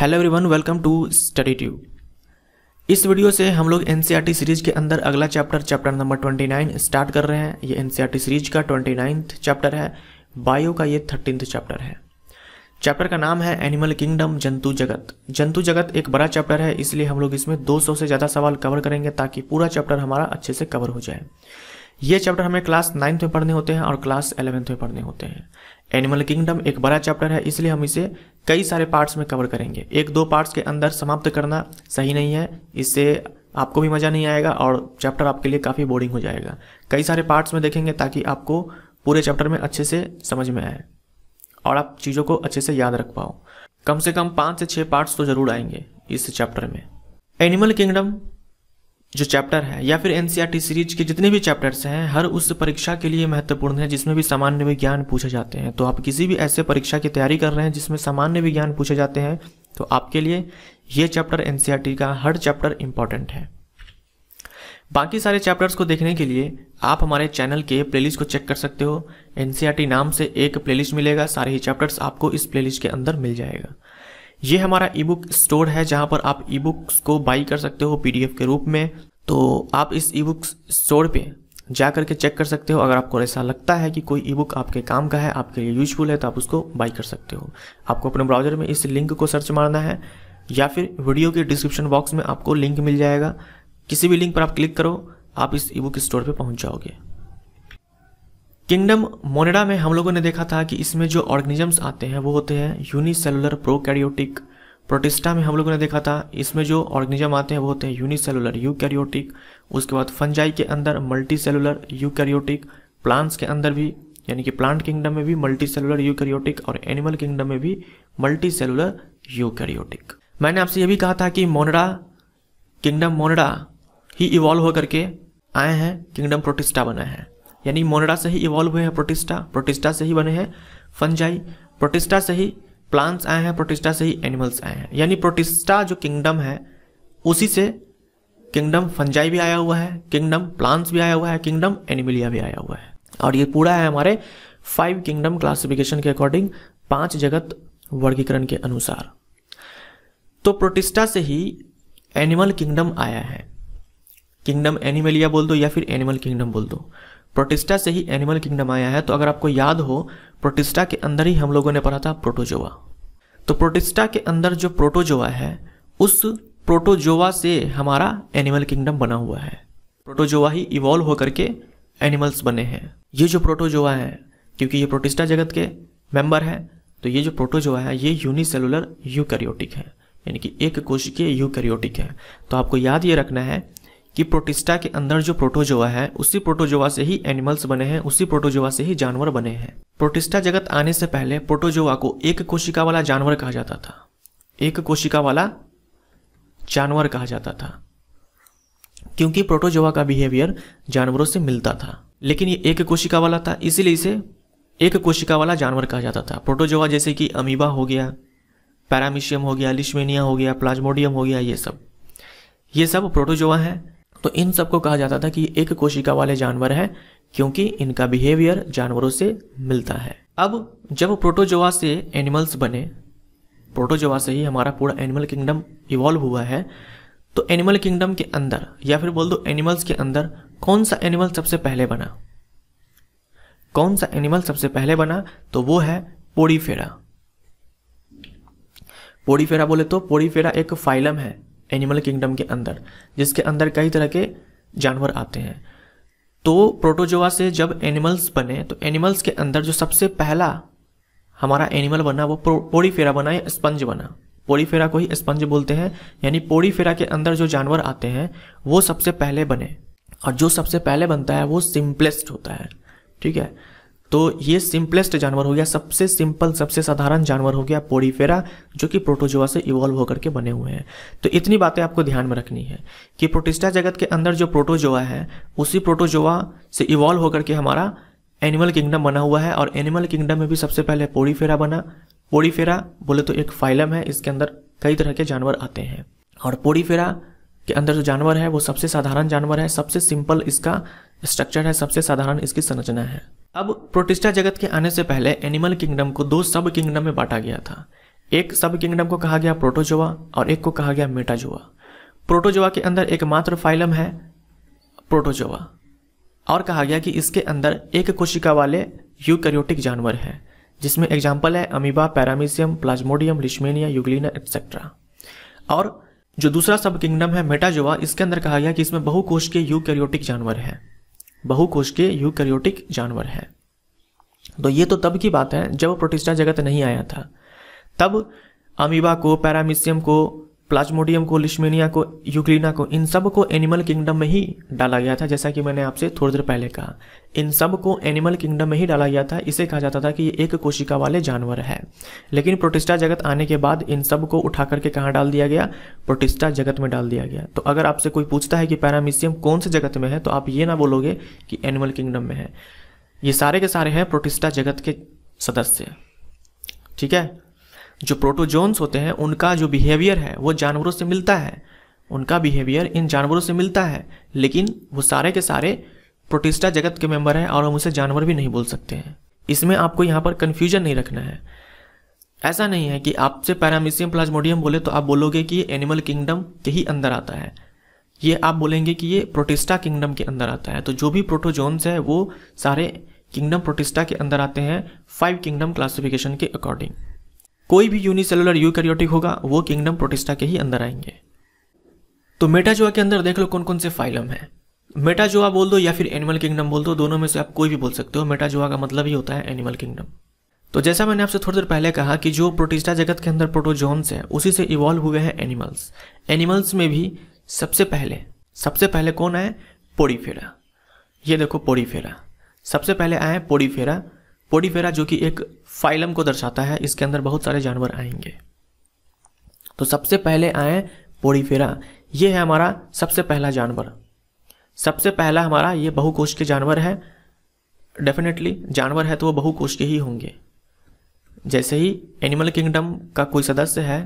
hello everyone welcome to study tube इस video से हम लोग एन सीरीज e के अंदर अगला चैप्टर चैप्टर नंबर 29 स्टार्ट कर रहे हैं ये एन सीरीज e का 29th चैप्टर है बायो का ये थर्टीनथ चैप्टर है चैप्टर का नाम है एनिमल किंगडम जंतु जगत जंतु जगत एक बड़ा चैप्टर है इसलिए हम लोग इसमें 200 से ज़्यादा सवाल कवर करेंगे ताकि पूरा चैप्टर हमारा अच्छे से कवर हो जाए ये चैप्टर हमें क्लास नाइन्थ में पढ़ने होते हैं और क्लास एलेवेंथ में पढ़ने होते हैं एनिमल किंगडम एक बड़ा चैप्टर है इसलिए हम इसे कई सारे पार्ट्स में कवर करेंगे एक दो पार्ट्स के अंदर समाप्त करना सही नहीं है इससे आपको भी मज़ा नहीं आएगा और चैप्टर आपके लिए काफ़ी बोरिंग हो जाएगा कई सारे पार्ट्स में देखेंगे ताकि आपको पूरे चैप्टर में अच्छे से समझ में आए और आप चीज़ों को अच्छे से याद रख पाओ कम से कम पाँच से छः पार्ट्स तो ज़रूर आएंगे इस चैप्टर में एनिमल किंगडम जो चैप्टर है या फिर एनसीईआरटी सीरीज e के जितने भी चैप्टर्स हैं हर उस परीक्षा के लिए महत्वपूर्ण है जिसमें भी सामान्य विज्ञान पूछे जाते हैं तो आप किसी भी ऐसे परीक्षा की तैयारी कर रहे हैं जिसमें सामान्य विज्ञान पूछे जाते हैं तो आपके लिए ये चैप्टर एनसीईआरटी e का हर चैप्टर इंपॉर्टेंट है बाकी सारे चैप्टर्स को देखने के लिए आप हमारे चैनल के प्लेलिस्ट को चेक कर सकते हो एनसीईआरटी e नाम से एक प्लेलिस्ट मिलेगा सारे ही चैप्टर्स आपको इस प्लेलिस्ट के अंदर मिल जाएगा ये हमारा ई बुक स्टोर है जहाँ पर आप ई बुक्स को बाई कर सकते हो पी के रूप में तो आप इस ई बुक्स स्टोर पर जा करके चेक कर सकते हो अगर आपको ऐसा लगता है कि कोई ई बुक आपके काम का है आपके लिए यूजफुल है तो आप उसको बाई कर सकते हो आपको अपने ब्राउजर में इस लिंक को सर्च मारना है या फिर वीडियो के डिस्क्रिप्शन बॉक्स में आपको लिंक मिल जाएगा किसी भी लिंक पर आप क्लिक करो आप इस ई बुक स्टोर पर पहुँच जाओगे किंगडम मोनेडा में हम लोगों ने देखा था कि इसमें जो ऑर्गेनिजम्स आते हैं वो होते हैं यूनिसेलुलर प्रोकैरियोटिक प्रोटिस्टा में हम लोगों ने देखा था इसमें जो ऑर्गेनिज्म आते हैं वो होते हैं यूनिसेलुलर यूकैरियोटिक उसके बाद फंजाई के अंदर मल्टी सेलुलर यूकैरियोटिक प्लांट्स के अंदर भी यानी कि प्लांट किंगडम में भी मल्टी सेलुलर यूकैरियोटिक और एनिमल किंगडम में भी मल्टी सेलुलर यूकैरियोटिक मैंने आपसे ये भी कहा था कि मोनेडा किंगडम मोनेडा ही इवॉल्व होकर के आए हैं किंगडम प्रोटिस्टा बनाए हैं यानी मोनरा से ही इवॉल्व हुए हैं प्रोटिस्टा प्रोटिस्टा से ही बने हैं फंजाई प्रोटिस्टा से ही प्लांट्स आए हैं प्रोटिस्टा से ही एनिमल्स आए हैं यानी प्रोटिस्टा जो किंगडम है उसी से किंगडम फंजाई भी आया हुआ है किंगडम प्लांट्स भी आया हुआ है किंगडम एनिमिलिया भी आया हुआ है और ये पूरा है हमारे फाइव किंगडम क्लासिफिकेशन के अकॉर्डिंग पांच जगत वर्गीकरण के अनुसार तो प्रोटिस्टा से ही एनिमल किंगडम आया है किंगडम एनिमलिया बोल दो या फिर एनिमल किंगडम बोल दो प्रोटिस्टा से ही एनिमल किंगडम आया है तो अगर आपको याद हो प्रोटिस्टा के अंदर ही हम लोगों ने पढ़ा था प्रोटोजोआ तो प्रोटिस्टा के अंदर जो प्रोटोजोआ है उस प्रोटोजोआ से हमारा एनिमल किंगडम बना हुआ है प्रोटोजोआ ही इवॉल्व होकर के एनिमल्स बने हैं ये जो प्रोटोजोआ है क्योंकि ये प्रोटिस्टा जगत के मेंबर हैं तो ये जो प्रोटोजोआ है ये यूनिसेलुलर यूकैरियोटिक है यानी कि एक कोशिकीय यूकैरियोटिक है तो आपको याद ये रखना है कि प्रोटिस्टा के अंदर जो प्रोटोजोआ है उसी प्रोटोजोआ से ही एनिमल्स बने हैं उसी प्रोटोजोआ से ही जानवर बने हैं प्रोटिस्टा जगत आने से पहले प्रोटोजोआ को एक कोशिका वाला जानवर कहा जाता था एक कोशिका वाला जानवर कहा जाता था क्योंकि प्रोटोजोआ का बिहेवियर जानवरों से मिलता था लेकिन ये एक कोशिका वाला था इसीलिए इसे एक कोशिका वाला जानवर कहा जाता था प्रोटोजोआ जैसे कि अमीबा हो गया पैरामिशियम हो गया लिशमेनिया हो गया प्लाज्मोडियम हो गया ये सब ये सब प्रोटोजोआ हैं तो इन सबको कहा जाता था कि एक कोशिका वाले जानवर है क्योंकि इनका बिहेवियर जानवरों से मिलता है अब जब प्रोटोजोआ से एनिमल्स बने प्रोटोजोआ से ही हमारा पूरा एनिमल किंगडम इवॉल्व हुआ है तो एनिमल किंगडम के अंदर या फिर बोल दो एनिमल्स के अंदर कौन सा एनिमल सबसे पहले बना कौन सा एनिमल सबसे पहले बना तो वो है पोड़ीफेरा पोड़ीफेरा बोले तो पोड़ीफेरा एक फाइलम है एनिमल किंगडम के अंदर जिसके अंदर कई तरह के जानवर आते हैं तो प्रोटोजोआ से जब एनिमल्स बने तो एनिमल्स के अंदर जो सबसे पहला हमारा एनिमल बना वो पोड़ीफेरा बना या स्पंज बना पोड़ीफेरा को ही स्पंज बोलते हैं यानी पोड़ीफेरा के अंदर जो जानवर आते हैं वो सबसे पहले बने और जो सबसे पहले बनता है वो सिंपलेस्ट होता है ठीक है तो ये सिंपलेस्ट जानवर हो गया सबसे सिंपल सबसे साधारण जानवर हो गया पोडीफेरा जो कि प्रोटोजोआ से इवॉल्व होकर के बने हुए हैं तो इतनी बातें आपको ध्यान में रखनी है कि प्रोटिस्टा जगत के अंदर जो प्रोटोजोआ है उसी प्रोटोजोआ से इवॉल्व होकर के हमारा एनिमल किंगडम बना हुआ है और एनिमल किंगडम में भी सबसे पहले पोडीफेरा बना पोडीफेरा बोले तो एक फाइलम है इसके अंदर कई तरह के जानवर आते हैं और पोडीफेरा के अंदर जो जानवर है वो सबसे साधारण जानवर है सबसे सिंपल इसका स्ट्रक्चर है सबसे साधारण इसकी संरचना है अब प्रोटिस्टा जगत के आने से पहले एनिमल किंगडम को दो सब किंगडम में बांटा गया था एक सब किंगडम को कहा गया प्रोटोजोआ और एक को कहा गया मेटाजोआ प्रोटोजोआ के अंदर एकमात्र फाइलम है प्रोटोजोआ और कहा गया कि इसके अंदर एक कोशिका वाले यूकैरियोटिक जानवर है जिसमें एग्जाम्पल है amoeba paramecium plasmodium leishmania euglena etcetera और जो दूसरा सब किंगडम है मेटाजोवा इसके अंदर कहा गया कि इसमें बहुकोश के यूकैरियोटिक जानवर हैं बहुकोश के यूकैरियोटिक जानवर हैं तो ये तो तब की बात है जब प्रोटिस्टा जगत नहीं आया था तब अमीबा को पैरामिशियम को प्लाज्मोडियम को लिशमेनिया को यूक्लिना को इन सब को एनिमल किंगडम में ही डाला गया था जैसा कि मैंने आपसे थोड़ी देर पहले कहा इन सब को एनिमल किंगडम में ही डाला गया था इसे कहा जाता था कि ये एक कोशिका वाले जानवर है लेकिन प्रोटिस्टा जगत आने के बाद इन सब को उठा करके कहाँ डाल दिया गया प्रोटिस्टा जगत में डाल दिया गया तो अगर आपसे कोई पूछता है कि पैरामिशियम कौन से जगत में है तो आप ये ना बोलोगे कि एनिमल किंगडम में है ये सारे के सारे हैं प्रोटिस्टा जगत के सदस्य ठीक है जो प्रोटोजोन्स होते हैं उनका जो बिहेवियर है वो जानवरों से मिलता है उनका बिहेवियर इन जानवरों से मिलता है लेकिन वो सारे के सारे प्रोटिस्टा जगत के मेंबर हैं और हम उसे जानवर भी नहीं बोल सकते हैं इसमें आपको यहाँ पर कन्फ्यूजन नहीं रखना है ऐसा नहीं है कि आपसे पैरामिसियम प्लाज्मोडियम बोले तो आप बोलोगे कि ये एनिमल किंगडम के ही अंदर आता है ये आप बोलेंगे कि ये प्रोटिस्टा किंगडम के अंदर आता है तो जो भी प्रोटोजोन्स है वो सारे किंगडम प्रोटिस्टा के अंदर आते हैं फाइव किंगडम क्लासिफिकेशन के अकॉर्डिंग कोई भी यूनिसेलुलर यूकैरियोटिक होगा वो किंगडम प्रोटिस्टा के ही अंदर आएंगे तो मेटाजोआ के अंदर देख लो कौन कौन से फाइलम है मेटा जुआ बोल दो या फिर एनिमल किंगडम बोल दो दोनों में से आप कोई भी बोल सकते हो मेटा जुआ का मतलब ही होता है एनिमल किंगडम तो जैसा मैंने आपसे थोड़ी देर पहले कहा कि जो प्रोटिस्टा जगत के अंदर प्रोटोजोन्स हैं उसी से इवॉल्व हुए हैं एनिमल्स एनिमल्स में भी सबसे पहले सबसे पहले कौन आए पोडीफेरा ये देखो पोडीफेरा सबसे पहले आए पोडीफेरा पोडीफेरा जो कि एक फाइलम को दर्शाता है इसके अंदर बहुत सारे जानवर आएंगे तो सबसे पहले आए पोडीफेरा ये है हमारा सबसे पहला जानवर सबसे पहला हमारा ये बहुकोश के जानवर है डेफिनेटली जानवर है तो वो बहुकोश के ही होंगे जैसे ही एनिमल किंगडम का कोई सदस्य है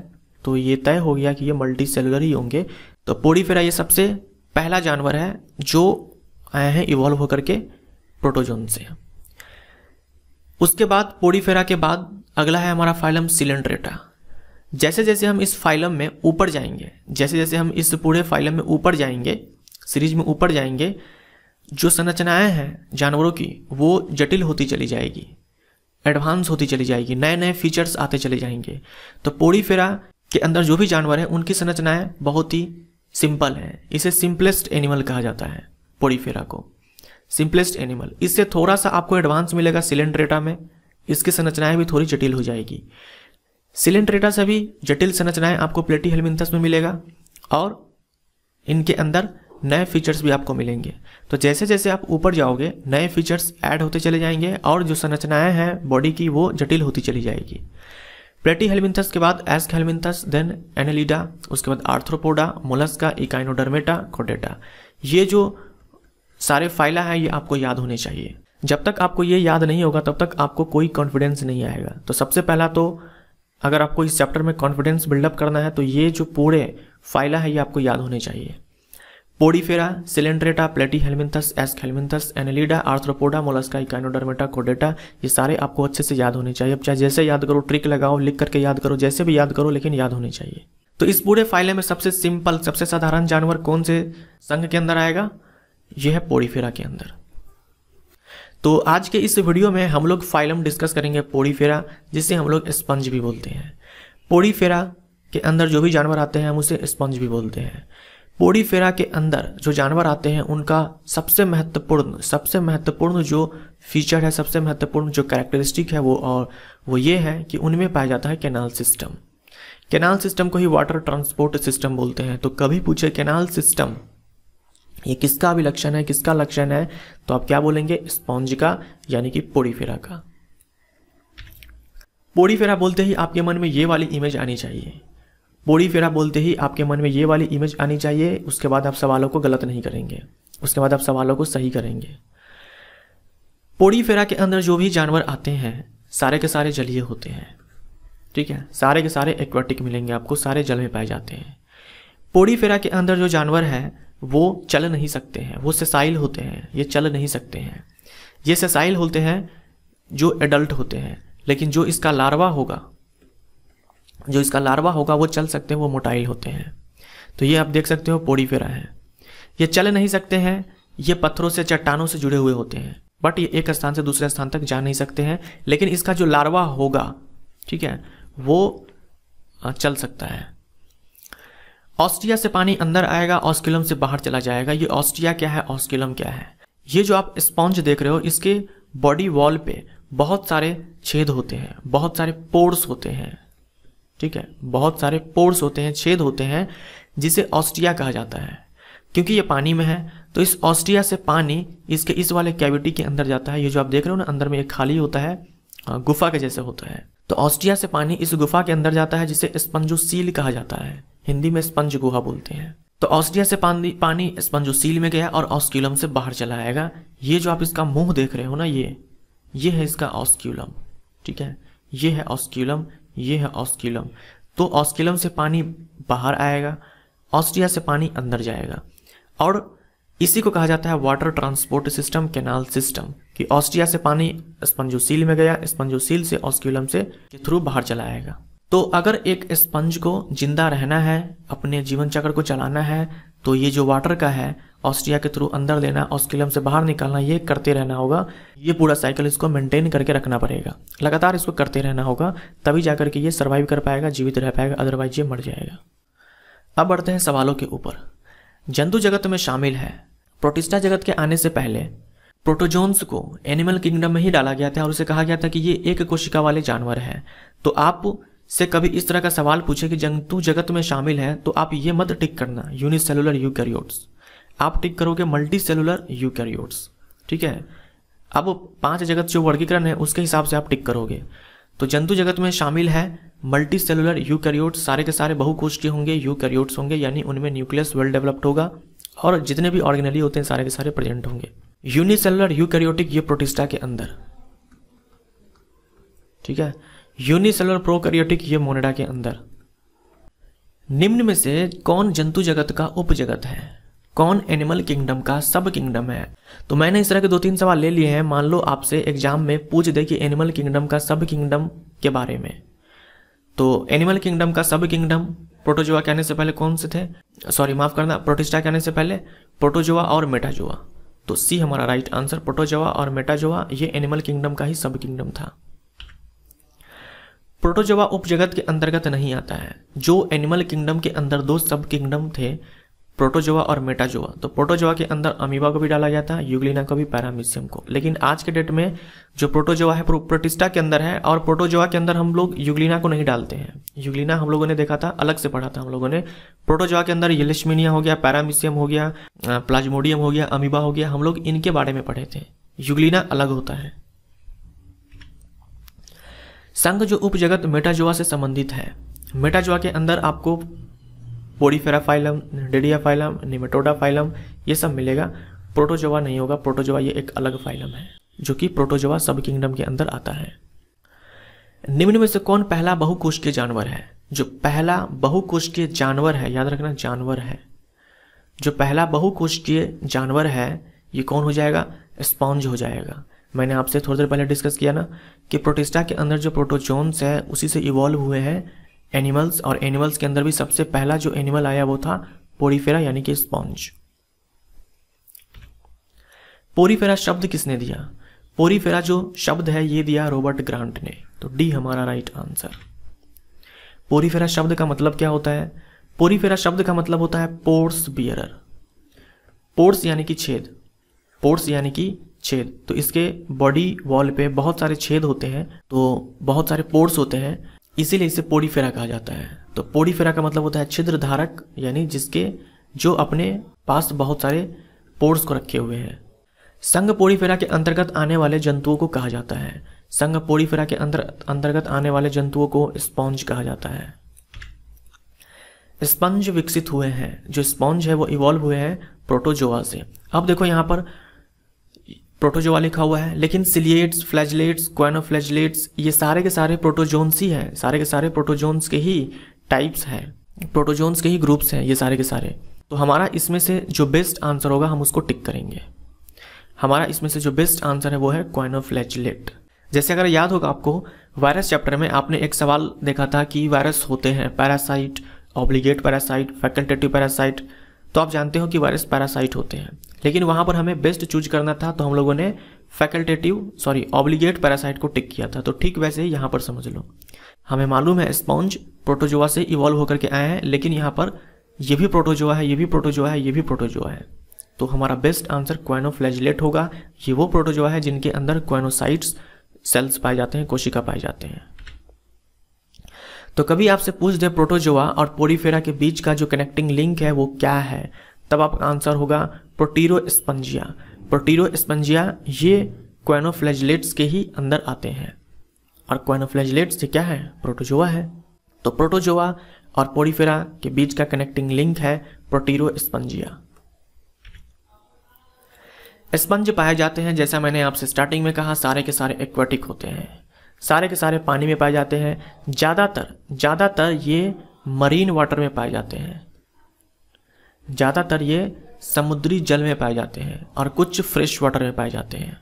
तो ये तय हो गया कि ये मल्टी सेलुलर ही होंगे तो पोडीफेरा ये सबसे पहला जानवर है जो आए हैं इवॉल्व होकर के प्रोटोजोन से उसके बाद पोडीफेरा के बाद अगला है हमारा फाइलम सिलेंड्रेटा जैसे जैसे हम इस फाइलम में ऊपर जाएंगे जैसे जैसे हम इस पूरे फाइलम में ऊपर जाएंगे सीरीज में ऊपर जाएंगे जो संरचनाएं हैं जानवरों की वो जटिल होती चली जाएगी एडवांस होती चली जाएगी नए नए फीचर्स आते चले जाएंगे तो पोड़ी फेरा के अंदर जो भी जानवर हैं उनकी संरचनाएं बहुत ही सिंपल हैं इसे सिंपलेस्ट एनिमल कहा जाता है पोड़ी फेरा को सिंपलेस्ट एनिमल इससे थोड़ा सा आपको एडवांस मिलेगा सिलेंड्रेटा में इसकी संरचनाएं भी थोड़ी जटिल हो जाएगी सिलेंड्रेटा से भी जटिल संरचनाएं आपको प्लेटी हेलमिंथस में मिलेगा और इनके अंदर नए फीचर्स भी आपको मिलेंगे तो जैसे जैसे आप ऊपर जाओगे नए फीचर्स ऐड होते चले जाएंगे और जो संरचनाएं हैं बॉडी की वो जटिल होती चली जाएगी प्लेटी हेलमिंथस के बाद एस्क हेलमिंथस देन एनेलिडा उसके बाद आर्थ्रोपोडा मोलस्का इकाइनोडर्मेटा कोडेटा ये जो सारे फाइला हैं ये आपको याद होने चाहिए जब तक आपको ये याद नहीं होगा तब तक आपको कोई कॉन्फिडेंस नहीं आएगा तो सबसे पहला तो अगर आपको इस चैप्टर में कॉन्फिडेंस बिल्डअप करना है तो ये जो पूरे फाइला है ये आपको याद होने चाहिए porifera coelenterata platyhelminthes aschelminthes annelida arthropoda mollusca echinodermata कोडेटा ये सारे आपको अच्छे से याद होने चाहिए अब चाहे जैसे याद करो ट्रिक लगाओ लिख करके याद करो जैसे भी याद करो लेकिन याद होने चाहिए तो इस पूरे फाइल में सबसे सिंपल सबसे साधारण जानवर कौन से संघ के अंदर आएगा यह है पोडिफेरा के अंदर तो आज के इस वीडियो में हम लोग फाइलम डिस्कस करेंगे पोडीफेरा जिसे हम लोग स्पंज भी बोलते हैं पोडीफेरा के अंदर जो भी जानवर आते हैं हम उसे स्पंज भी बोलते हैं पोड़ी फेरा के अंदर जो जानवर आते हैं उनका सबसे महत्वपूर्ण सबसे महत्वपूर्ण जो फीचर है सबसे महत्वपूर्ण जो कैरेक्टरिस्टिक है वो और वो ये है कि उनमें पाया जाता है कैनाल सिस्टम कैनाल सिस्टम को ही वाटर ट्रांसपोर्ट सिस्टम बोलते हैं तो कभी पूछे कैनाल सिस्टम ये किसका लक्षण है किसका लक्षण है तो आप क्या बोलेंगे स्पॉन्ज का यानी कि पोड़ीफेरा का पोड़ीफेरा बोलते ही आपके मन में ये वाली इमेज आनी चाहिए बोड़ी फेरा बोलते ही आपके मन में ये वाली इमेज आनी चाहिए उसके बाद आप सवालों को गलत नहीं करेंगे उसके बाद आप सवालों को सही करेंगे पोड़ी फेरा के अंदर जो भी जानवर आते हैं सारे के सारे जलीय होते हैं ठीक है सारे के सारे एक्वाटिक मिलेंगे आपको सारे जल में पाए जाते हैं पोड़ी फेरा के अंदर जो जानवर हैं वो चल नहीं सकते हैं वो सेसाइल होते हैं ये चल नहीं सकते हैं ये सेसाइल होते हैं जो एडल्ट होते हैं लेकिन जो इसका लार्वा होगा जो इसका लार्वा होगा वो चल सकते हैं वो मोटाइल होते हैं तो ये आप देख सकते हो पोड़ी फेरा है ये चल नहीं सकते हैं ये पत्थरों से चट्टानों से जुड़े हुए होते हैं बट ये एक स्थान से दूसरे स्थान तक जा नहीं सकते हैं लेकिन इसका जो लार्वा होगा ठीक है वो चल सकता है ऑस्ट्रिया से पानी अंदर आएगा ऑस्किलम से बाहर चला जाएगा ये ऑस्ट्रिया क्या है ऑस्किलम क्या है ये जो आप स्पॉन्ज देख रहे हो इसके बॉडी वॉल पे बहुत सारे छेद होते हैं बहुत सारे पोर्स होते हैं ठीक है बहुत सारे पोर्स होते हैं छेद होते हैं जिसे ऑस्ट्रिया कहा जाता है क्योंकि ये पानी में है तो इस ऑस्ट्रिया से पानी इसके इस वाले कैविटी के अंदर जाता है ये जो आप देख रहे हो ना अंदर में एक खाली होता है हाँ, गुफा के जैसे होता है तो ऑस्ट्रिया से पानी इस गुफा के अंदर जाता है जिसे स्पंजो सील कहा जाता है हिंदी में स्पंज गुहा बोलते हैं तो ऑस्ट्रिया से पानी पानी स्पंजो सील में गया और ऑस्क्यूलम से बाहर चला आएगा ये जो आप इसका मुंह देख रहे हो ना ये ये है इसका ऑस्क्यूलम ठीक है ये है ऑस्क्यूलम ये है ऑस्किलम तो ऑस्किलम से पानी बाहर आएगा ऑस्ट्रिया से पानी अंदर जाएगा और इसी को कहा जाता है water transport system canal system कि ऑस्ट्रिया से पानी स्पंजोसील में गया स्पंजोसील से ऑस्क्यूलम से के थ्रू बाहर चला आएगा तो अगर एक स्पंज को जिंदा रहना है अपने जीवन चक्र को चलाना है तो ये जो वाटर का है ऑस्ट्रिया के थ्रू अंदर लेना ऑस्ट्रेलियम से बाहर निकालना ये करते रहना होगा ये पूरा साइकिल इसको मेंटेन करके रखना पड़ेगा लगातार इसको करते रहना होगा तभी जाकर के ये सर्वाइव कर पाएगा जीवित रह पाएगा अदरवाइज ये मर जाएगा अब बढ़ते हैं सवालों के ऊपर जंतु जगत में शामिल है प्रोटिस्टा जगत के आने से पहले प्रोटोजोन्स को एनिमल किंगडम में ही डाला गया था और उसे कहा गया था कि ये एक कोशिका वाले जानवर हैं तो आप से कभी इस तरह का सवाल पूछे कि जंतु जगत में शामिल है तो आप ये मत टिक करना यूनिसेलुलर यूकैरियोट्स आप टिक करोगे मल्टी सेलुलर यूकैरियोट्स ठीक है अब पांच जगत जो वर्गीकरण है उसके हिसाब से आप टिक करोगे तो जंतु जगत में शामिल है मल्टी सेलुलर यूकैरियोट्स सारे के सारे बहुकोष्ठीय होंगे यूकैरियोट्स होंगे यानी उनमें न्यूक्लियस वेल डेवलप्ड होगा और जितने भी ऑर्गेनली होते हैं सारे के सारे प्रेजेंट होंगे यूनिसेलुलर यूकैरियोटिक ये प्रोटिस्टा के अंदर ठीक है यूनिसेलुलर प्रोकैरियोटिक ये मोनेडा के अंदर निम्न में से कौन जंतु जगत का उपजगत है कौन एनिमल किंगडम का सब किंगडम है तो मैंने इस तरह के दो तीन सवाल ले लिए हैं मान लो आपसे एग्जाम में पूछ दे कि एनिमल किंगडम का सब किंगडम के बारे में तो एनिमल किंगडम का सब किंगडम प्रोटोजोआ कहने से पहले कौन से थे सॉरी माफ करना प्रोटिस्टा कहने से पहले प्रोटोजोआ और मेटाजोआ तो सी हमारा राइट आंसर प्रोटोजोआ और मेटाजोआ ये एनिमल किंगडम का ही सब किंगडम था प्रोटोजोआ उपजगत के अंतर्गत नहीं आता है जो एनिमल किंगडम के अंदर दो सब किंगडम थे प्रोटोजोआ और मेटाजोआ तो प्रोटोजोआ के अंदर अमीबा को भी डाला गया था यूग्लिना को भी पैरामिशियम को लेकिन आज के डेट में जो प्रोटोजोआ है प्रोटिस्टा के अंदर है और प्रोटोजोआ के अंदर हम लोग यूग्लिना को नहीं डालते हैं यूग्लिना हम लोगों ने देखा था अलग से पढ़ा था हम लोगों ने प्रोटोजोआ के अंदर येलेशमिनिया हो गया पैरामिशियम हो गया प्लाज्मोडियम हो गया अमीबा हो गया हम लोग इनके बारे में पढ़े थे यूग्लिना अलग होता है संघ जो उपजगत मेटाजोआ से संबंधित है मेटाजोआ के अंदर आपको पोरीफेरा फाइलम डेडिया फाइलम निमेटोडा फाइलम ये सब मिलेगा प्रोटोजोवा नहीं होगा प्रोटोजोवा ये एक अलग फाइलम है जो कि प्रोटोजोवा सब किंगडम के अंदर आता है निम्न में से कौन पहला बहुकोष्ठीय जानवर है जो पहला बहुकोष्ठीय जानवर है याद रखना जानवर है जो पहला बहुकोष्ठीय जानवर है ये कौन हो जाएगा स्पॉन्ज हो जाएगा मैंने आपसे थोड़ी देर पहले डिस्कस किया ना कि प्रोटिस्टा के अंदर जो प्रोटोजोन्स है उसी से इवॉल्व हुए हैं एनिमल्स और एनिमल्स के अंदर भी सबसे पहला जो एनिमल आया वो था पोरीफेरा यानी कि स्पॉन्ज पोरीफेरा शब्द किसने दिया पोरीफेरा जो शब्द है ये दिया रॉबर्ट ग्रांट ने तो डी हमारा राइट आंसर पोरीफेरा शब्द का मतलब क्या होता है पोरीफेरा शब्द का मतलब होता है पोर्स बियरर पोर्स यानी कि छेद पोर्स यानी कि छेद तो इसके बॉडी वॉल पे बहुत सारे छेद होते हैं तो बहुत सारे पोर्स होते हैं इसीलिए इसे पोडीफेरा कहा जाता है तो पोडीफेरा का मतलब होता है छिद्र धारक यानी जिसके जो अपने पास बहुत सारे पोर्स को रखे हुए हैं संघ पोडीफेरा के अंतर्गत आने वाले जंतुओं को कहा जाता है संघ पोडीफेरा के अंतर अंतर्गत आने वाले जंतुओं को स्पॉन्ज कहा जाता है स्पंज विकसित हुए हैं जो स्पॉन्ज है वो इवॉल्व हुए हैं प्रोटोजोआ से अब देखो यहाँ पर प्रोटोजोआ लिखा हुआ है लेकिन सिलिएट्स फ्लैजलेट्स क्वानोफ्लैजलेट्स ये सारे के सारे प्रोटोजोन्स ही हैं सारे के सारे प्रोटोजोन्स के ही टाइप्स हैं प्रोटोजोन्स के ही ग्रुप्स हैं ये सारे के सारे तो हमारा इसमें से जो बेस्ट आंसर होगा हम उसको टिक करेंगे हमारा इसमें से जो बेस्ट आंसर है वो है क्वाइनोफ्लैजलेट जैसे अगर याद होगा आपको वायरस चैप्टर में आपने एक सवाल देखा था कि वायरस होते हैं parasite obligate parasite facultative parasite तो आप जानते हो कि वायरस पैरासाइट होते हैं लेकिन वहाँ पर हमें बेस्ट चूज करना था तो हम लोगों ने फैकल्टेटिव सॉरी ऑब्लिगेट पैरासाइट को टिक किया था तो ठीक वैसे ही यहाँ पर समझ लो हमें मालूम है स्पॉन्ज प्रोटोजोआ से इवॉल्व होकर के आए हैं लेकिन यहाँ पर ये भी प्रोटोजोआ है ये भी प्रोटोजोआ है ये भी प्रोटोजोआ है तो हमारा बेस्ट आंसर क्वाइनोफ्लैजिलेट होगा ये वो प्रोटोजोआ है जिनके अंदर क्वाइनोसाइट्स सेल्स पाए जाते हैं कोशिका पाए जाते हैं तो कभी आपसे पूछ दे प्रोटोजोआ और पोरीफेरा के बीच का जो कनेक्टिंग लिंक है वो क्या है तब आपका आंसर होगा प्रोटीरो स्पंजिया प्रोटीरो स्पंजिया ये क्वेनोफ्लेजलेट्स के ही अंदर आते हैं और क्वेनोफ्लेजलेट्स से क्या है प्रोटोजोआ है तो प्रोटोजोआ और पोरीफेरा के बीच का कनेक्टिंग लिंक है प्रोटीरो स्पंजिया स्पंज पाए जाते हैं जैसा मैंने आपसे स्टार्टिंग में कहा सारे के सारे एक्वेटिक होते हैं सारे के सारे पानी में पाए जाते हैं ज़्यादातर ज़्यादातर ये मरीन वाटर में पाए जाते हैं ज़्यादातर ये समुद्री जल में पाए जाते हैं और कुछ फ्रेश वाटर में पाए जाते हैं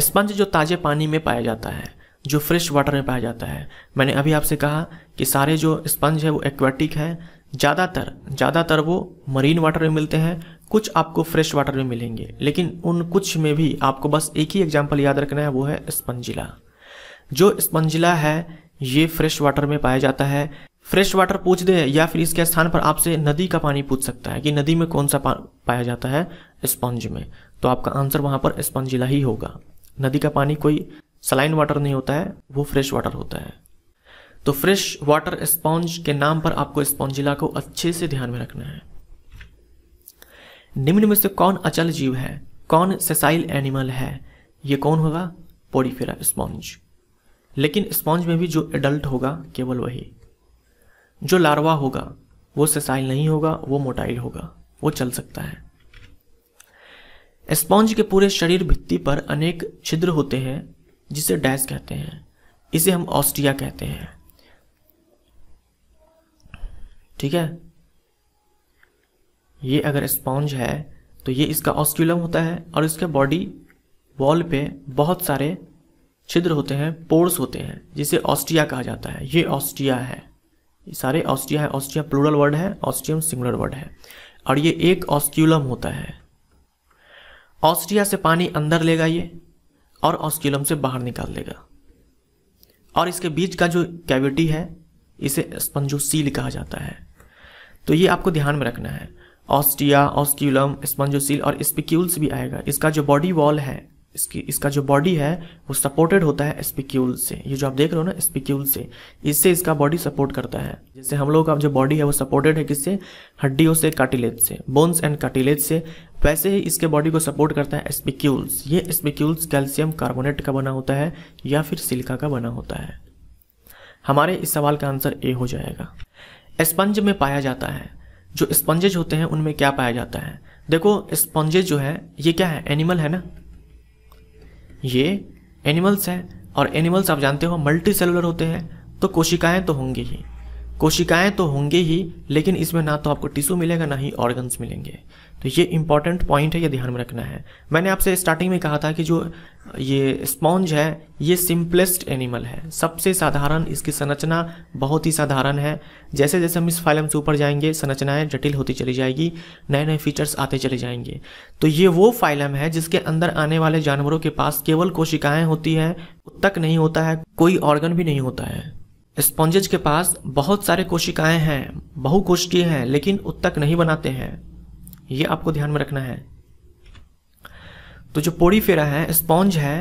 स्पंज जो ताज़े पानी में पाया जाता है जो फ्रेश वाटर में पाया जाता है मैंने अभी आपसे कहा कि सारे जो स्पंज है वो एक्वेटिक है ज़्यादातर ज़्यादातर वो मरीन वाटर में मिलते हैं कुछ आपको फ्रेश वाटर में मिलेंगे लेकिन उन कुछ में भी आपको बस एक ही एग्जाम्पल याद रखना है वो है स्पंजिला जो स्पंजिला है ये फ्रेश वाटर में पाया जाता है फ्रेश वाटर पूछ दे या फिर इसके स्थान पर आपसे नदी का पानी पूछ सकता है कि नदी में कौन सा पाया जाता है स्पंज में तो आपका आंसर वहां पर स्पंजिला ही होगा नदी का पानी कोई सलाइन वाटर नहीं होता है वो फ्रेश वाटर होता है तो फ्रेश वाटर स्पॉन्ज के नाम पर आपको स्पॉन्जिला को अच्छे से ध्यान में रखना है निम्न में से कौन अचल जीव है कौन सेसाइल एनिमल है ये कौन होगा पोडिफेरा स्पॉन्ज लेकिन स्पॉन्ज में भी जो एडल्ट होगा केवल वही जो लार्वा होगा वो ससाइल नहीं होगा वो मोटाइल होगा वो चल सकता है स्पॉन्ज के पूरे शरीर भित्ति पर अनेक छिद्र होते हैं जिसे डैश कहते हैं इसे हम ऑस्ट्रिया कहते हैं ठीक है ये अगर स्पॉन्ज है तो ये इसका ऑस्क्यूलम होता है और इसके बॉडी वॉल पे बहुत सारे छिद्र होते हैं पोर्स होते हैं जिसे ऑस्ट्रिया कहा जाता है ये ऑस्ट्रिया है ये सारे ऑस्टिया है ऑस्टिया प्लूरल वर्ड है ऑस्टियम सिंगुलर वर्ड है और ये एक ऑस्क्यूलम होता है ऑस्टिया से पानी अंदर लेगा ये और ऑस्क्यूलम से बाहर निकाल लेगा और इसके बीच का जो कैविटी है इसे स्पंजोसील कहा जाता है तो ये आपको ध्यान में रखना है ऑस्टिया ऑस्क्यूलम स्पंजोसील और स्पिक्यूल्स भी आएगा इसका जो बॉडी वॉल है इसकी इसका जो बॉडी है वो सपोर्टेड होता है स्पिक्यूल से ये जो आप देख रहे हो ना स्पिक्यूल से इससे इसका बॉडी सपोर्ट करता है जैसे हम लोग का जो बॉडी है वो सपोर्टेड है किससे हड्डियों से कार्टिलेज से बोन्स एंड कार्टिलेज से वैसे ही इसके बॉडी को सपोर्ट करता है स्पिक्यूल्स ये स्पिक्यूल्स कैल्शियम कार्बोनेट का बना होता है या फिर सिल्का का बना होता है हमारे इस सवाल का आंसर ए हो जाएगा स्पंज में पाया जाता है जो स्पंजेज होते हैं उनमें क्या पाया जाता है देखो स्पंजेज जो है ये क्या है एनिमल है ना ये एनिमल्स हैं और एनिमल्स आप जानते हो मल्टी सेलुलर होते हैं तो कोशिकाएं तो होंगे ही कोशिकाएं तो होंगे ही लेकिन इसमें ना तो आपको टिश्यू मिलेगा ना ही ऑर्गन्स मिलेंगे तो ये इंपॉर्टेंट पॉइंट है ये ध्यान में रखना है मैंने आपसे स्टार्टिंग में कहा था कि जो ये स्पॉन्ज है ये सिंपलेस्ट एनिमल है सबसे साधारण इसकी संरचना बहुत ही साधारण है जैसे जैसे हम इस फाइलम से ऊपर जाएंगे संरचनाएं जटिल होती चली जाएगी नए नए फीचर्स आते चले जाएंगे तो ये वो फाइलम है जिसके अंदर आने वाले जानवरों के पास केवल कोशिकाएं होती हैं तक नहीं होता है कोई ऑर्गन भी नहीं होता है स्पॉन्जेज के पास बहुत सारे कोशिकाएं हैं बहु बहुकोशिकीय हैं लेकिन उत्तक नहीं बनाते हैं ये आपको ध्यान में रखना है तो जो पोड़ीफेरा है स्पॉन्ज है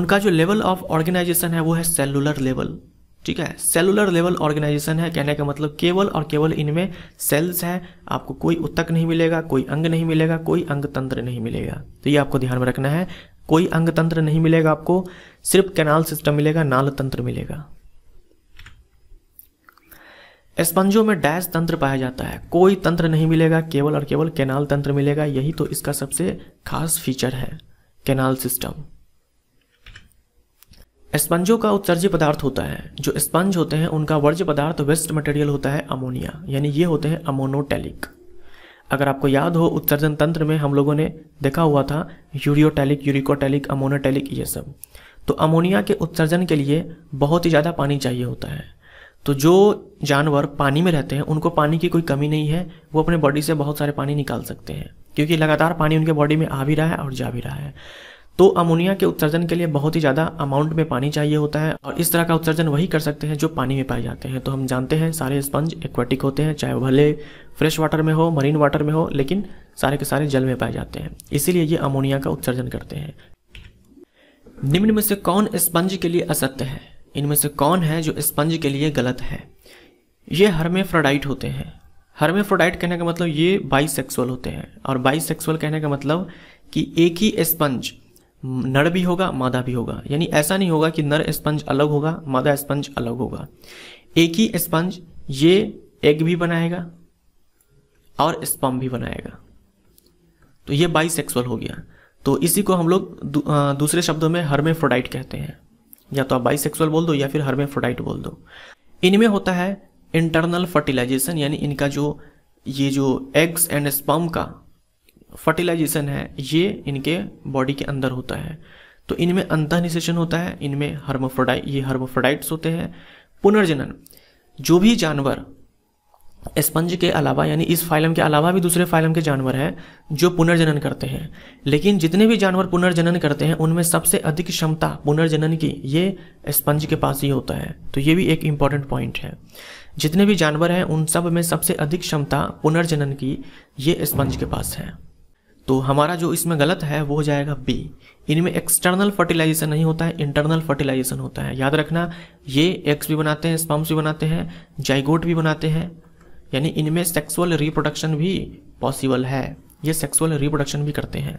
उनका जो लेवल ऑफ ऑर्गेनाइजेशन है वो है सेलुलर लेवल ठीक है सेलुलर लेवल ऑर्गेनाइजेशन है कहने का मतलब केवल और केवल इनमें सेल्स हैं आपको कोई उत्तक नहीं मिलेगा कोई अंग नहीं मिलेगा कोई अंग तंत्र नहीं मिलेगा तो ये आपको ध्यान में रखना है कोई अंग तंत्र नहीं मिलेगा आपको सिर्फ कैनाल सिस्टम मिलेगा नाल तंत्र मिलेगा स्पंजों में डैश तंत्र पाया जाता है कोई तंत्र नहीं मिलेगा केवल और केवल कैनाल तंत्र मिलेगा यही तो इसका सबसे खास फीचर है कैनाल सिस्टम स्पंजों का उत्सर्जी पदार्थ होता है जो स्पंज होते हैं उनका वर्ज्य पदार्थ वेस्ट मटेरियल होता है अमोनिया यानी ये होते हैं अमोनोटेलिक अगर आपको याद हो उत्सर्जन तंत्र में हम लोगों ने देखा हुआ था यूरियोटैलिक यूरिकोटेलिक अमोनोटेलिक ये सब तो अमोनिया के उत्सर्जन के लिए बहुत ही ज़्यादा पानी चाहिए होता है तो जो जानवर पानी में रहते हैं उनको पानी की कोई कमी नहीं है वो अपने बॉडी से बहुत सारे पानी निकाल सकते हैं क्योंकि लगातार पानी उनके बॉडी में आ भी रहा है और जा भी रहा है तो अमोनिया के उत्सर्जन के लिए बहुत ही ज़्यादा अमाउंट में पानी चाहिए होता है और इस तरह का उत्सर्जन वही कर सकते हैं जो पानी में पाए जाते हैं तो हम जानते हैं सारे स्पंज एक्वाटिक होते हैं चाहे भले फ्रेश वाटर में हो मरीन वाटर में हो लेकिन सारे के सारे जल में पाए जाते हैं इसीलिए ये अमोनिया का उत्सर्जन करते हैं निम्न में से कौन स्पंज के लिए असत्य है इनमें से कौन है जो स्पंज के लिए गलत है ये हर्मेफ्रोडाइट होते हैं हर्मेफ्रोडाइट कहने का मतलब ये बाइसेक्सुअल होते हैं और बाइसेक्सुअल कहने का मतलब कि एक ही स्पंज नर भी होगा मादा भी होगा यानी ऐसा नहीं होगा कि नर स्पंज अलग होगा मादा स्पंज अलग होगा एक ही स्पंज ये एग भी बनाएगा और स्पम भी बनाएगा तो ये बाइसेक्सुअल हो गया तो इसी को हम लोग दू, दूसरे शब्दों में हर्मेफ्रोडाइट कहते हैं या तो आप बाई बोल दो या फिर हर्मेफोडाइट बोल दो इनमें होता है इंटरनल फर्टिलाइजेशन यानी इनका जो ये जो एग्स एंड स्पम का फर्टिलाइजेशन है ये इनके बॉडी के अंदर होता है तो इनमें अंतः निषेचन होता है इनमें हर्मोफ्रोडाइट ये हर्मोफ्रोडाइट्स होते हैं पुनर्जनन जो भी जानवर स्पंज के अलावा यानी इस फाइलम के अलावा भी दूसरे फाइलम के जानवर हैं जो पुनर्जनन करते हैं लेकिन जितने भी जानवर पुनर्जनन करते हैं उनमें सबसे अधिक क्षमता पुनर्जनन की ये स्पंज के पास ही होता है तो ये भी एक इम्पॉर्टेंट पॉइंट है जितने भी जानवर हैं उन सब में सबसे अधिक क्षमता पुनर्जनन की ये स्पंज के पास है तो हमारा जो इसमें गलत है वो हो जाएगा बी इनमें एक्सटर्नल फर्टिलाइजेशन नहीं होता है इंटरनल फर्टिलाइजेशन होता है याद रखना ये एक्स भी बनाते हैं स्पम्स भी बनाते हैं जाइगोट भी बनाते हैं यानी इनमें सेक्सुअल रिप्रोडक्शन भी पॉसिबल है ये सेक्सुअल रिप्रोडक्शन भी करते हैं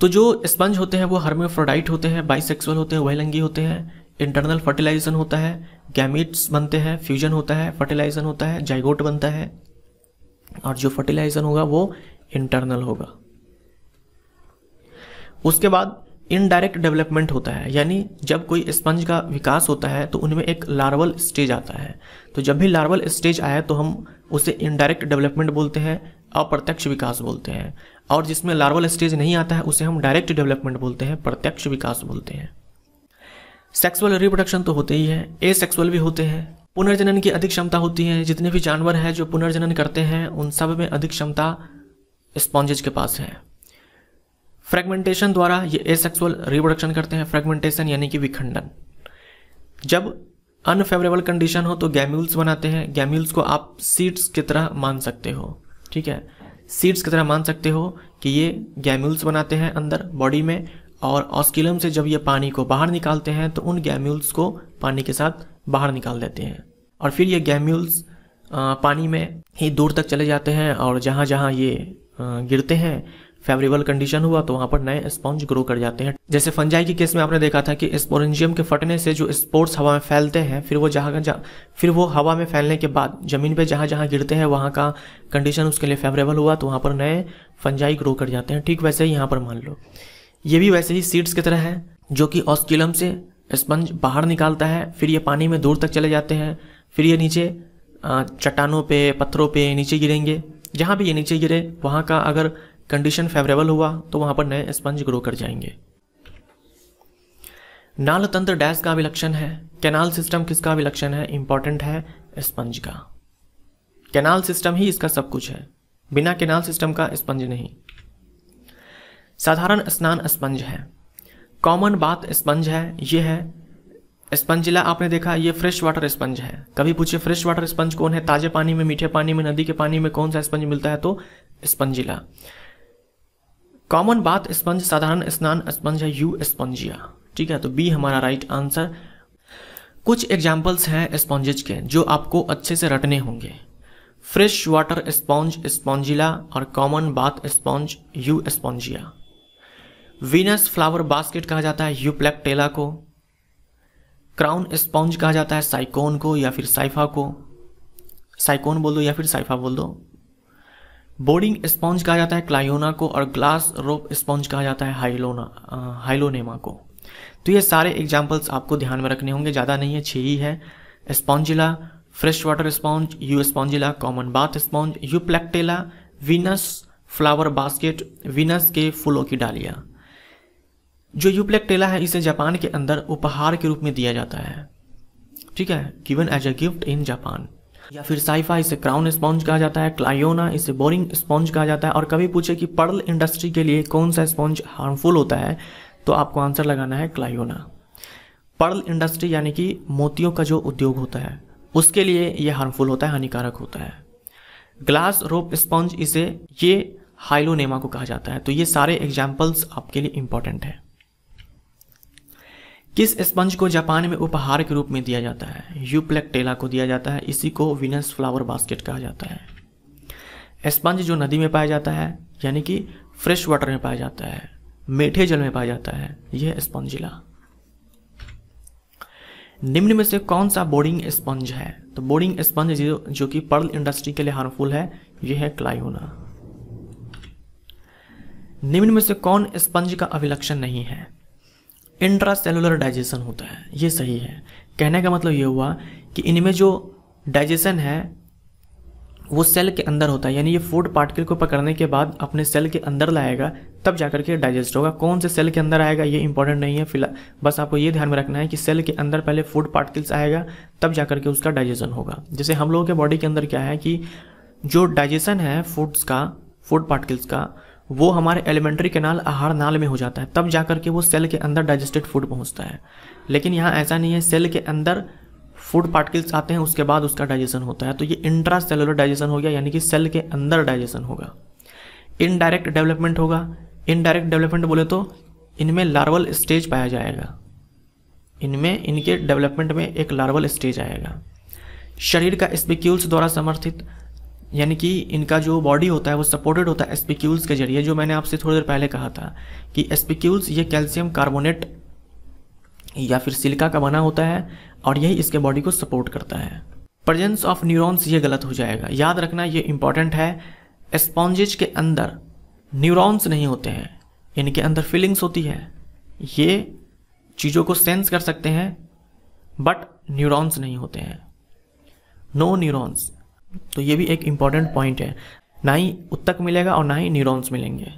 तो जो स्पंज होते हैं वो हर्मेफ्रोडाइट होते हैं बाइसेक्सुअल होते हैं वहलंगी होते हैं इंटरनल फर्टिलाइजेशन होता है गैमिट्स बनते हैं फ्यूजन होता है फर्टिलाइजेशन होता है जाइगोट बनता है और जो फर्टिलाइजेशन होगा वो इंटरनल होगा उसके बाद इनडायरेक्ट डेवलपमेंट होता है यानी जब कोई स्पंज का विकास होता है तो उनमें एक लार्वल स्टेज आता है तो जब भी लार्वल स्टेज आया तो हम उसे इनडायरेक्ट डेवलपमेंट बोलते हैं अप्रत्यक्ष विकास बोलते हैं और जिसमें लार्वल स्टेज नहीं आता है उसे हम डायरेक्ट डेवलपमेंट बोलते हैं प्रत्यक्ष विकास बोलते हैं सेक्सुअल रिप्रोडक्शन तो होते ही है ए सेक्सुअल भी होते हैं पुनर्जनन की अधिक क्षमता होती है जितने भी जानवर हैं जो पुनर्जनन करते हैं उन सब में अधिक क्षमता स्पॉन्जेज के पास है फ्रेगमेंटेशन द्वारा ये एसेक्सुअल रिप्रोडक्शन करते हैं फ्रेगमेंटेशन यानी कि विखंडन जब अनफेवरेबल कंडीशन हो तो गैम्यूल्स बनाते हैं गैम्यूल्स को आप सीड्स की तरह मान सकते हो ठीक है सीड्स की तरह मान सकते हो कि ये गैम्यूल्स बनाते हैं अंदर बॉडी में और ऑस्किलम से जब ये पानी को बाहर निकालते हैं तो उन गैम्यूल्स को पानी के साथ बाहर निकाल देते हैं और फिर ये गैम्यूल्स पानी में ही दूर तक चले जाते हैं और जहाँ जहाँ ये गिरते हैं फेवरेबल कंडीशन हुआ तो वहां पर नए स्पॉन्ज ग्रो कर जाते हैं जैसे फंजाई के केस में आपने देखा था कि स्पोरेंजियम के फटने से जो स्पोर्ट्स हवा में फैलते हैं फिर वो जहाँ जहाँ फिर वो हवा में फैलने के बाद जमीन पर जहाँ जहाँ गिरते हैं वहाँ का कंडीशन उसके लिए फेवरेबल हुआ तो वहाँ पर नए फंजाई ग्रो कर जाते हैं ठीक वैसे ही यहाँ पर मान लो ये भी वैसे ही सीड्स की तरह है जो कि ऑस्किलम से स्पंज बाहर निकालता है फिर ये पानी में दूर तक चले जाते हैं फिर ये नीचे चट्टानों पे पत्थरों पे नीचे गिरेंगे जहाँ भी ये नीचे गिरे वहाँ का अगर कंडीशन फेवरेबल हुआ तो वहां पर नए स्पंज ग्रो कर जाएंगे नाल तंत्र डैश का विलक्षण है कैनाल सिस्टम किसका विलक्षण है इंपॉर्टेंट है स्पंज का कैनाल सिस्टम ही इसका सब कुछ है बिना कैनाल सिस्टम का स्पंज नहीं साधारण स्नान स्पंज है कॉमन बात स्पंज है यह है स्पंजिला आपने देखा ये फ्रेश वाटर स्पंज है कभी पूछे फ्रेश वाटर स्पंज कौन है ताजे पानी में मीठे पानी में नदी के पानी में कौन सा स्पंज मिलता है तो स्पंजिला कॉमन बात स्पंज साधारण स्नान स्पंज है यू स्पंजिया ठीक है तो बी हमारा राइट आंसर कुछ एग्जाम्पल्स हैं स्पॉन्जेज के जो आपको अच्छे से रटने होंगे फ्रेश वाटर स्पॉन्ज स्पॉन्जिला और common bath sponge euspongia Venus flower basket कहा जाता है यू प्लेक्टेला को क्राउन स्पॉन्ज कहा जाता है साइकोन को या फिर साइफा को साइकोन बोल दो या फिर साइफा बोल दो बोर्डिंग स्पॉन्ज कहा जाता है क्लायोना को और ग्लास रोप स्पॉन्ज कहा जाता है हाइलोना हाइलोनेमा को तो ये सारे एग्जाम्पल्स आपको ध्यान में रखने होंगे ज़्यादा नहीं है छः ही है spongilla fresh water sponge you spongilla common bath sponge euplectella Venus flower basket Venus के फूलों की डालिया जो यूप्लेक्टेला है इसे जापान के अंदर उपहार के रूप में दिया जाता है ठीक है given as a gift in Japan या फिर साइफा इसे क्राउन स्पॉन्ज कहा जाता है क्लायोना इसे बोरिंग स्पॉन्ज कहा जाता है और कभी पूछे कि पर्ल इंडस्ट्री के लिए कौन सा स्पॉन्ज हार्मफुल होता है तो आपको आंसर लगाना है क्लायोना पर्ल इंडस्ट्री यानी कि मोतियों का जो उद्योग होता है उसके लिए यह हार्मफुल होता है हानिकारक होता है ग्लास रोप स्पॉन्ज इसे ये हाइलोनेमा को कहा जाता है तो ये सारे एग्जाम्पल्स आपके लिए इंपॉर्टेंट हैं किस स्पंज को जापान में उपहार के रूप में दिया जाता है यूप्लेक्टेला को दिया जाता है इसी को विनस फ्लावर बास्केट कहा जाता है स्पंज जो नदी में पाया जाता है यानी कि फ्रेश वाटर में पाया जाता है मीठे जल में पाया जाता है यह स्पंजिला निम्न में से कौन सा बोर्डिंग स्पंज है तो बोर्डिंग स्पंज जो, जो कि पर्ल इंडस्ट्री के लिए हार्मफुल है यह है क्लाइहोना निम्न में से कौन स्पंज का अभिलक्षण नहीं है इंट्रासेलुलर डाइजेशन होता है ये सही है कहने का मतलब ये हुआ कि इनमें जो डाइजेशन है वो सेल के अंदर होता है यानी ये फूड पार्टिकल को पकड़ने के बाद अपने सेल के अंदर लाएगा तब जाकर के डाइजेस्ट होगा कौन से सेल के अंदर आएगा ये इंपॉर्टेंट नहीं है फिलहाल बस आपको ये ध्यान में रखना है कि सेल के अंदर पहले फूड पार्टिकल्स आएगा तब जाकर के उसका डाइजेशन होगा जैसे हम लोगों के बॉडी के अंदर क्या है कि जो डाइजेशन है फूड्स का फूड पार्टिकल्स का वो हमारे एलिमेंट्री कैनाल आहार नाल में हो जाता है तब जा के वो सेल के अंदर डाइजेस्टेड फूड पहुँचता है लेकिन यहाँ ऐसा नहीं है सेल के अंदर फूड पार्टिकल्स आते हैं उसके बाद उसका डाइजेशन होता है तो ये इंट्रा सेलुलर डाइजेशन हो गया यानी कि सेल के अंदर डाइजेशन होगा इनडायरेक्ट डेवलपमेंट होगा इनडायरेक्ट डेवलपमेंट बोले तो इनमें लार्वल स्टेज पाया जाएगा इनमें इनके डेवलपमेंट में एक लार्वल स्टेज आएगा शरीर का स्पिक्यूल्स द्वारा समर्थित यानी कि इनका जो बॉडी होता है वो सपोर्टेड होता है एस्पिक्यूल्स के जरिए जो मैंने आपसे थोड़ी देर पहले कहा था कि एस्पिक्यूल्स ये कैल्शियम कार्बोनेट या फिर सिलिका का बना होता है और यही इसके बॉडी को सपोर्ट करता है प्रजेंस ऑफ न्यूरॉन्स ये गलत हो जाएगा याद रखना ये इंपॉर्टेंट है स्पॉन्जेज के अंदर न्यूरॉन्स नहीं होते हैं इनके अंदर फीलिंग्स होती है ये चीज़ों को सेंस कर सकते हैं बट न्यूरॉन्स नहीं होते हैं नो no न्यूरॉन्स तो ये भी एक इम्पॉर्टेंट पॉइंट है ना ही उत्तक मिलेगा और ना ही न्यूरॉन्स मिलेंगे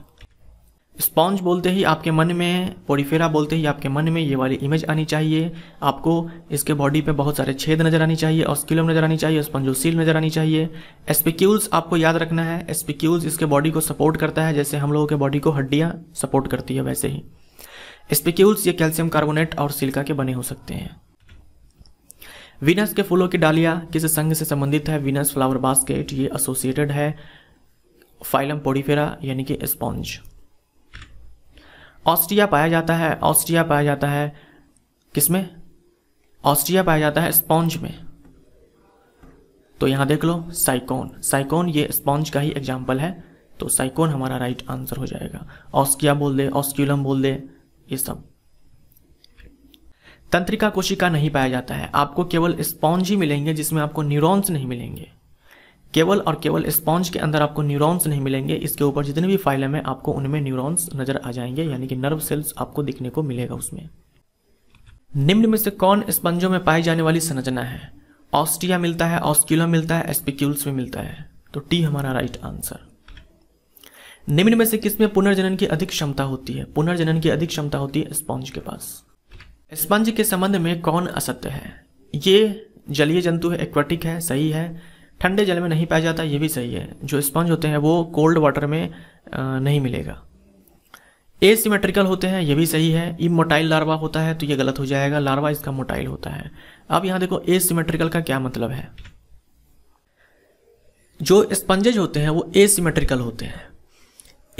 स्पॉन्ज बोलते ही आपके मन में पोरीफेरा बोलते ही आपके मन में ये वाली इमेज आनी चाहिए आपको इसके बॉडी पे बहुत सारे छेद नज़र आनी चाहिए और स्किलम नज़र आनी चाहिए स्पंजोसील नज़र आनी चाहिए एस्पिक्यूल्स आपको याद रखना है एस्पिक्यूल्स इसके बॉडी को सपोर्ट करता है जैसे हम लोगों के बॉडी को हड्डियाँ सपोर्ट करती है वैसे ही एस्पिक्यूल्स ये कैल्शियम कार्बोनेट और सिल्का के बने हो सकते हैं विनस के फूलों की डालिया किस संघ से संबंधित है विनस फ्लावर बास्केट ये एसोसिएटेड है फाइलम पोडिफेरा यानी कि स्पॉन्ज ऑस्ट्रिया पाया जाता है ऑस्ट्रिया पाया जाता है किसमें ऑस्ट्रिया पाया जाता है स्पॉन्ज में तो यहां देख लो साइकोन साइकोन ये स्पॉन्ज का ही एग्जाम्पल है तो साइकोन हमारा राइट आंसर हो जाएगा ऑस्किया बोल दे ऑस्क्यूलम बोल दे ये सब तंत्रिका कोशिका नहीं पाया जाता है आपको केवल स्पॉन्ज ही मिलेंगे जिसमें आपको न्यूरॉन्स नहीं मिलेंगे केवल और केवल स्पॉन्ज के अंदर आपको न्यूरॉन्स नहीं मिलेंगे इसके ऊपर जितने भी फाइलम है आपको उनमें न्यूरॉन्स नजर आ जाएंगे यानी कि नर्व सेल्स आपको दिखने को मिलेगा उसमें निम्न में से कौन स्पंजों में पाई जाने वाली संरचना है ऑस्टिया मिलता है ऑस्क्यूला मिलता है एस्पिक्यूल्स में मिलता है तो टी हमारा राइट आंसर निम्न में से किसमें पुनर्जनन की अधिक क्षमता होती है पुनर्जनन की अधिक क्षमता होती है स्पॉन्ज के पास स्पंज के संबंध में कौन असत्य है ये जलीय जंतु है एक्वाटिक है सही है ठंडे जल में नहीं पाया जाता ये भी सही है जो स्पंज होते हैं वो कोल्ड वाटर में नहीं मिलेगा ए सीमेट्रिकल होते हैं ये भी सही है इमोटाइल लार्वा होता है तो ये गलत हो जाएगा लार्वा इसका मोटाइल होता है अब यहाँ देखो ए सीमेट्रिकल का क्या मतलब है जो स्पंजेज होते हैं वो ए सीमेट्रिकल होते हैं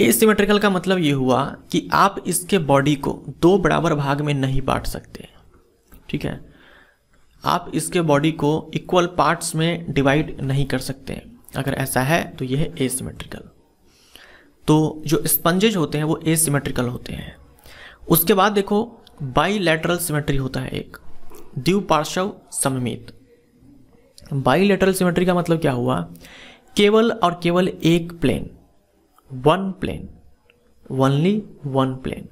ए सिमेट्रिकल का मतलब ये हुआ कि आप इसके बॉडी को दो बराबर भाग में नहीं बांट सकते ठीक है आप इसके बॉडी को इक्वल पार्ट्स में डिवाइड नहीं कर सकते अगर ऐसा है तो यह है ए तो जो स्पंजेज होते हैं वो ए होते हैं उसके बाद देखो बाई लेटरल सिमेट्री होता है एक द्व पार्श्व सममित बाई लेटरल सिमेट्री का मतलब क्या हुआ केवल और केवल एक plane one plane only one plane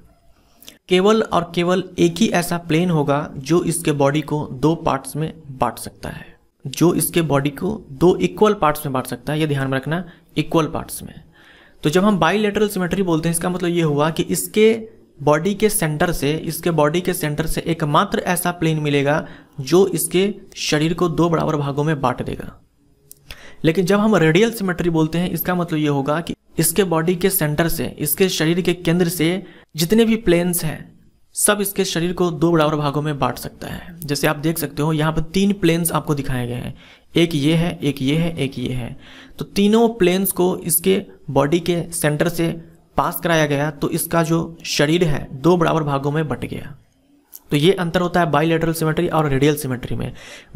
केवल और केवल एक ही ऐसा प्लेन होगा जो इसके बॉडी को दो पार्ट्स में बांट सकता है जो इसके बॉडी को दो इक्वल पार्ट्स में बांट सकता है यह ध्यान में रखना इक्वल पार्ट्स में तो जब हम बाईलेटरल सिमेट्री बोलते हैं इसका मतलब ये हुआ कि इसके बॉडी के सेंटर से इसके बॉडी के सेंटर से एकमात्र ऐसा प्लेन मिलेगा जो इसके शरीर को दो बराबर भागों में बांट देगा लेकिन जब हम रेडियल सिमेट्री बोलते हैं इसका मतलब ये होगा कि इसके बॉडी के सेंटर से इसके शरीर के केंद्र से जितने भी प्लेन्स हैं सब इसके शरीर को दो बराबर भागों में बांट सकता है जैसे आप देख सकते हो यहाँ पर तीन प्लेन्स आपको दिखाए गए हैं एक ये है एक ये है एक ये है तो तीनों प्लेन्स को इसके बॉडी के सेंटर से पास कराया गया तो इसका जो शरीर है दो बराबर भागों में बट गया तो ये अंतर होता है बाइलेटरल सिमेट्री और रेडियल सिमेट्री में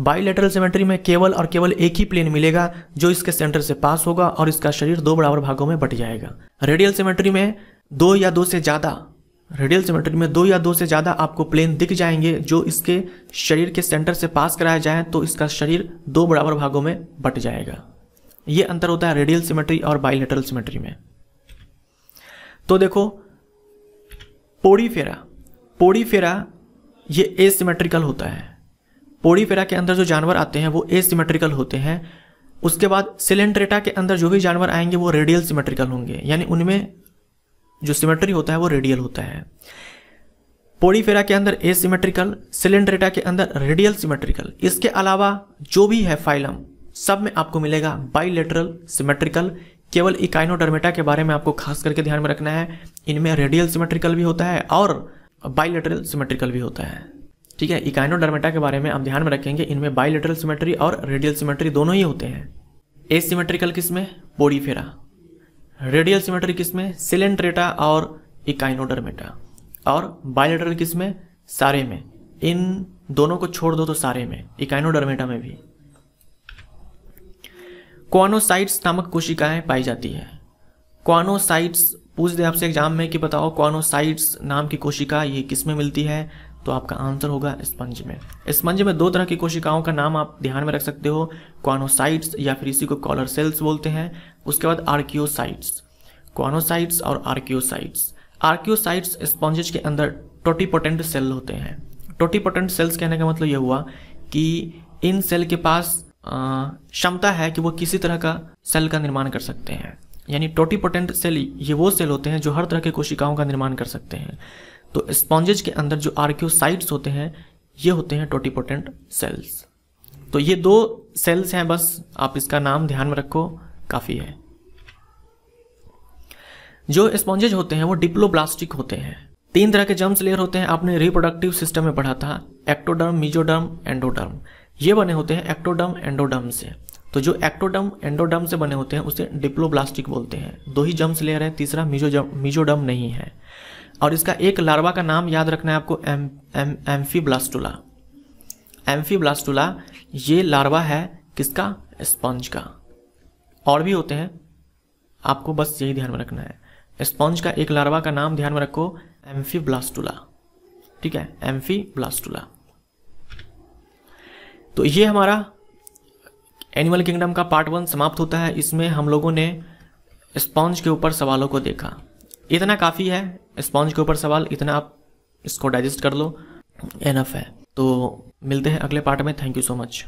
बाइलेटरल सिमेट्री में केवल और केवल एक ही प्लेन मिलेगा जो इसके सेंटर से पास होगा और इसका शरीर दो बराबर भागों में बट जाएगा रेडियल सिमेट्री में दो या दो से ज़्यादा रेडियल सिमेट्री में दो या दो से ज़्यादा आपको प्लेन दिख जाएंगे जो इसके शरीर के सेंटर से पास कराया जाए तो इसका शरीर दो बराबर भागों में बट जाएगा ये अंतर होता है रेडियल सिमेट्री और बाइलेटरल सिमेट्री में तो देखो पोड़ी पोडीफेरा पोड़ी फेरा ये एसिमेट्रिकल होता है पोड़ीफेरा के अंदर जो जानवर आते हैं वो एसिमेट्रिकल होते हैं उसके बाद सिलेंट्रेटा के अंदर जो भी जानवर आएंगे वो रेडियल सिमेट्रिकल होंगे यानी उनमें जो सिमेट्री होता है वो रेडियल होता है पोडीफेरा के अंदर ए सीमेट्रिकल सिलेंड्रेटा के अंदर रेडियल सिमेट्रिकल इसके अलावा जो भी है फाइलम सब में आपको मिलेगा बाइलेटरल सिमेट्रिकल केवल इकाइनोडर्मेटा के बारे में आपको खास करके ध्यान में रखना है इनमें रेडियल सिमेट्रिकल भी होता है और बाइलेटरल सिमेट्रिकल भी होता है ठीक है इकाइनोडर्मेटा के बारे में आप ध्यान में रखेंगे इनमें बाइलेटरल सिमेट्री और रेडियल सिमेट्री दोनों ही होते हैं ए सिमेट्रिकल किस में पोडीफेरा रेडियल सिमेट्री किस में सिलेंट्रेटा और इकाइनोडर्मेटा और बाइलेटरल किस में सारे में इन दोनों को छोड़ दो तो सारे में इकाइनोडर्मेटा में भी क्वानोसाइट्स नामक कोशिकाएं पाई जाती है क्वानोसाइट्स पूछ दे आपसे एग्जाम में कि बताओ क्वानोसाइट्स नाम की कोशिका ये किस में मिलती है तो आपका आंसर होगा स्पंज में स्पंज में दो तरह की कोशिकाओं का नाम आप ध्यान में रख सकते हो क्वानोसाइट्स या फिर इसी को कॉलर सेल्स बोलते हैं उसके बाद आर्कियोसाइट्स क्वानोसाइट्स और आर्कियोसाइट्स आर्कियोसाइट्स स्पंजेज के अंदर टोटीपोटेंट सेल होते हैं टोटीपोटेंट सेल्स कहने का मतलब यह हुआ कि इन सेल के पास क्षमता है कि वो किसी तरह का सेल का निर्माण कर सकते हैं यानी टोटीपोटेंट सेल ये वो सेल होते हैं जो हर तरह के कोशिकाओं का निर्माण कर सकते हैं तो स्पॉन्जेज के अंदर जो आर्क्योसाइट्स होते हैं ये होते हैं टोटीपोटेंट सेल्स तो ये दो सेल्स हैं बस आप इसका नाम ध्यान में रखो काफ़ी है जो स्पॉन्जेज होते हैं वो डिप्लोब्लास्टिक होते हैं तीन तरह के जर्म्स लेयर होते हैं आपने रिप्रोडक्टिव सिस्टम में पढ़ा था एक्टोडर्म मीजोडर्म एंडोडर्म ये बने होते हैं एक्टोडर्म एंडोडर्म से तो जो एक्टोडम एंडोडम से बने होते हैं उसे डिप्लोब्लास्टिक बोलते हैं दो ही जम्स लेयर है तीसरा मीजोजम मिजोडम नहीं है और इसका एक लार्वा का नाम याद रखना है आपको एम एम एम्फी एम्फीब्लास्टुला ये लार्वा है किसका स्पंज का और भी होते हैं आपको बस यही ध्यान में रखना है स्पंज का एक लार्वा का नाम ध्यान में रखो एम्फी ब्लास्टुला ठीक है एम्फी ब्लास्टुला तो ये हमारा एनिमल किंगडम का पार्ट वन समाप्त होता है इसमें हम लोगों ने स्पॉन्ज के ऊपर सवालों को देखा इतना काफ़ी है स्पॉन्ज के ऊपर सवाल इतना आप इसको डाइजेस्ट कर लो एनफ है तो मिलते हैं अगले पार्ट में थैंक यू सो मच